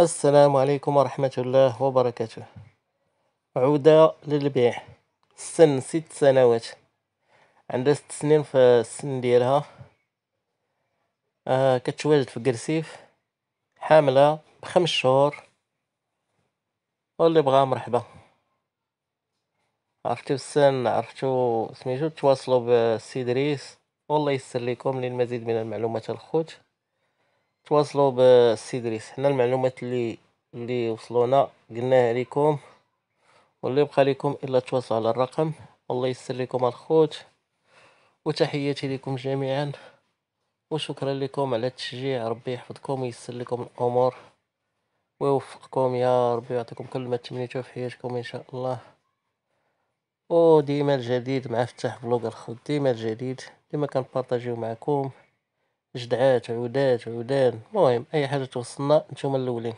السلام عليكم ورحمة الله وبركاته عودة للبيع سن ست سنوات عندها ست سنين في السن ديالها آه كتواجد في كرسيف حاملة بخمس شهور واللي بغا مرحبا عرفتو السن عرفتو سميتو تواصلوا بالسيدريس والله يسر لكم للمزيد من المعلومات الخوت تواصلوا بالسيدريس ادريس حنا المعلومات اللي اللي وصلونا قلناها ليكم واللي بقى لكم الا تواصلوا على الرقم الله يسر لكم الخوت وتحياتي لكم جميعا وشكرا لكم على التشجيع ربي يحفظكم ويسر لكم الامور ويوفقكم يا ربي يعطيكم كل ما تمنيتوا في حياتكم ان شاء الله وديما الجديد مع فتح بلوغ الخوت ديما الجديد ديما كنبارطاجيو معكم جدعات عودات عودان المهم اي حاجه توصلنا نتوما الاولين